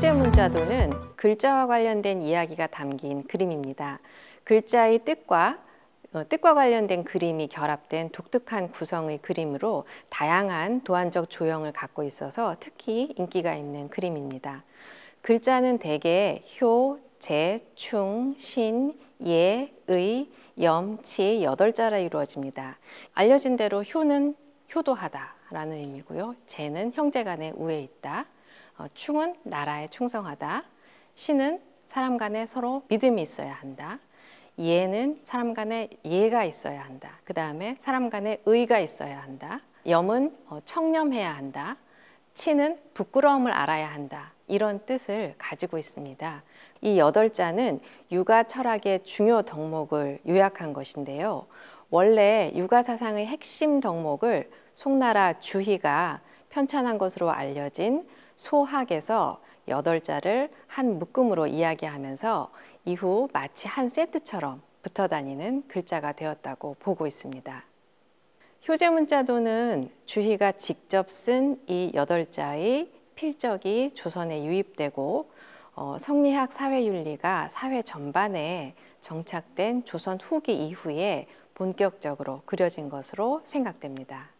소재 문자도는 글자와 관련된 이야기가 담긴 그림입니다. 글자의 뜻과 어, 뜻과 관련된 그림이 결합된 독특한 구성의 그림으로 다양한 도안적 조형을 갖고 있어서 특히 인기가 있는 그림입니다. 글자는 대개 효, 재, 충, 신, 예, 의, 염, 치 여덟 자라 이루어집니다. 알려진 대로 효는 효도하다라는 의미고요. 재는 형제 간의 우애 있다. 어, 충은 나라에 충성하다. 신은 사람 간에 서로 믿음이 있어야 한다. 이해는 사람 간에 이해가 있어야 한다. 그 다음에 사람 간에 의가 있어야 한다. 염은 어, 청렴해야 한다. 치는 부끄러움을 알아야 한다. 이런 뜻을 가지고 있습니다. 이 여덟 자는 육아 철학의 중요 덕목을 요약한 것인데요. 원래 육아 사상의 핵심 덕목을 송나라 주희가 편찬한 것으로 알려진 소학에서 여덟 자를 한 묶음으로 이야기하면서 이후 마치 한 세트처럼 붙어 다니는 글자가 되었다고 보고 있습니다. 효제 문자도는 주희가 직접 쓴 이 여덟 자의 필적이 조선에 유입되고 어, 성리학 사회윤리가 사회 전반에 정착된 조선 후기 이후에 본격적으로 그려진 것으로 생각됩니다.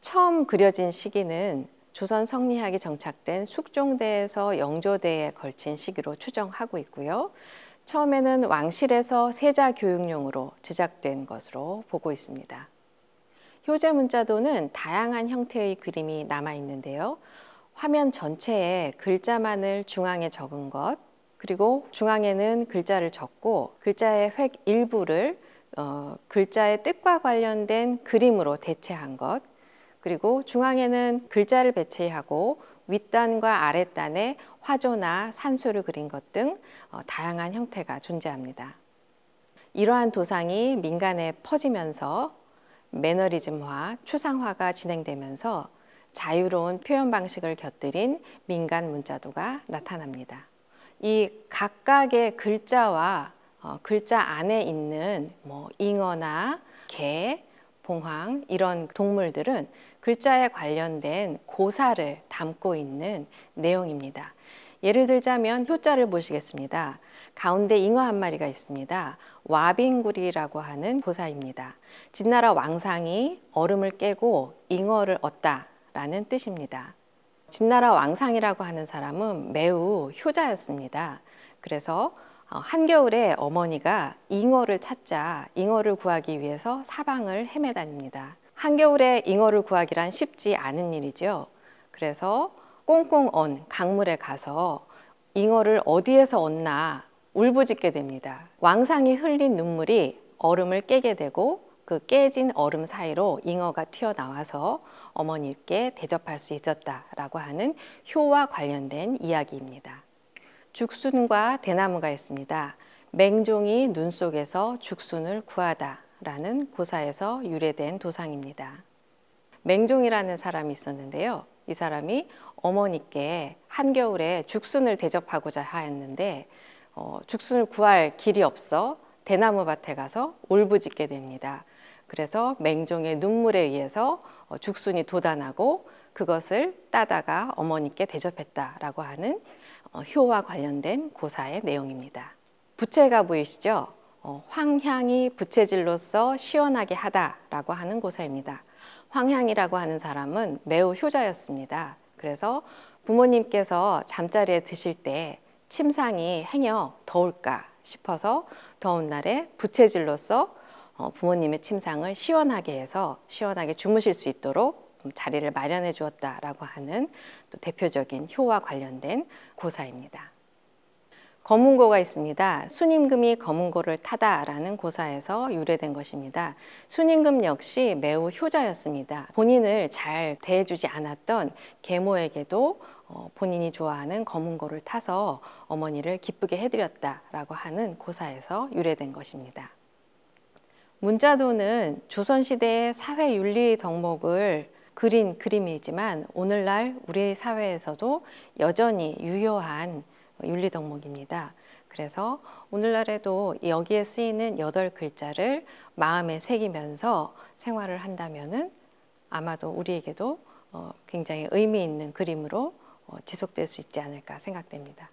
처음 그려진 시기는 조선 성리학이 정착된 숙종대에서 영조대에 걸친 시기로 추정하고 있고요. 처음에는 왕실에서 세자 교육용으로 제작된 것으로 보고 있습니다. 효제 문자도는 다양한 형태의 그림이 남아 있는데요. 화면 전체에 글자만을 중앙에 적은 것, 그리고 중앙에는 글자를 적고 글자의 획 일부를 어, 글자의 뜻과 관련된 그림으로 대체한 것, 그리고 중앙에는 글자를 배치하고 윗단과 아랫단에 화조나 산수를 그린 것등 어, 다양한 형태가 존재합니다. 이러한 도상이 민간에 퍼지면서 매너리즘화, 추상화가 진행되면서 자유로운 표현 방식을 곁들인 민간 문자도가 나타납니다. 이 각각의 글자와 어, 글자 안에 있는 뭐 잉어나 개, 봉황 이런 동물들은 글자에 관련된 고사를 담고 있는 내용입니다. 예를 들자면 효자를 보시겠습니다. 가운데 잉어 한 마리가 있습니다. 와빙구리라고 하는 고사입니다. 진나라 왕상이 얼음을 깨고 잉어를 얻다라는 뜻입니다. 진나라 왕상이라고 하는 사람은 매우 효자였습니다. 그래서 어, 한겨울에 어머니가 잉어를 찾자 잉어를 구하기 위해서 사방을 헤매다닙니다. 한겨울에 잉어를 구하기란 쉽지 않은 일이죠. 그래서 꽁꽁 언 강물에 가서 잉어를 어디에서 얻나 울부짖게 됩니다. 왕상이 흘린 눈물이 얼음을 깨게 되고 그 깨진 얼음 사이로 잉어가 튀어나와서 어머니께 대접할 수 있었다라고 하는 효와 관련된 이야기입니다. 죽순과 대나무가 있습니다. 맹종이 눈 속에서 죽순을 구하다 라는 고사에서 유래된 도상입니다. 맹종이라는 사람이 있었는데요. 이 사람이 어머니께 한겨울에 죽순을 대접하고자 하였는데 어, 죽순을 구할 길이 없어 대나무 밭에 가서 올부짖게 됩니다. 그래서 맹종의 눈물에 의해서 어, 죽순이 도단하고 그것을 따다가 어머니께 대접했다라고 하는 어, 효와 관련된 고사의 내용입니다. 부채가 보이시죠? 어, 황향이 부채질로서 시원하게 하다라고 하는 고사입니다. 황향이라고 하는 사람은 매우 효자였습니다. 그래서 부모님께서 잠자리에 드실 때 침상이 행여 더울까 싶어서 더운 날에 부채질로서 어, 부모님의 침상을 시원하게 해서 시원하게 주무실 수 있도록 음, 자리를 마련해 주었다라고 하는 또 대표적인 효와 관련된 고사입니다. 검은고가 있습니다. 순임금이 검은고를 타다라는 고사에서 유래된 것입니다. 순임금 역시 매우 효자였습니다. 본인을 잘 대해주지 않았던 계모에게도 어, 본인이 좋아하는 검은고를 타서 어머니를 기쁘게 해드렸다라고 하는 고사에서 유래된 것입니다. 문자도는 조선시대의 사회윤리 덕목을 그린 그림이지만 오늘날 우리 사회에서도 여전히 유효한 뭐 윤리 덕목입니다. 그래서 오늘날에도 여기에 쓰이는 여덟 글자를 마음에 새기면서 생활을 한다면은 아마도 우리에게도 어, 굉장히 의미 있는 그림으로 어, 지속될 수 있지 않을까 생각됩니다.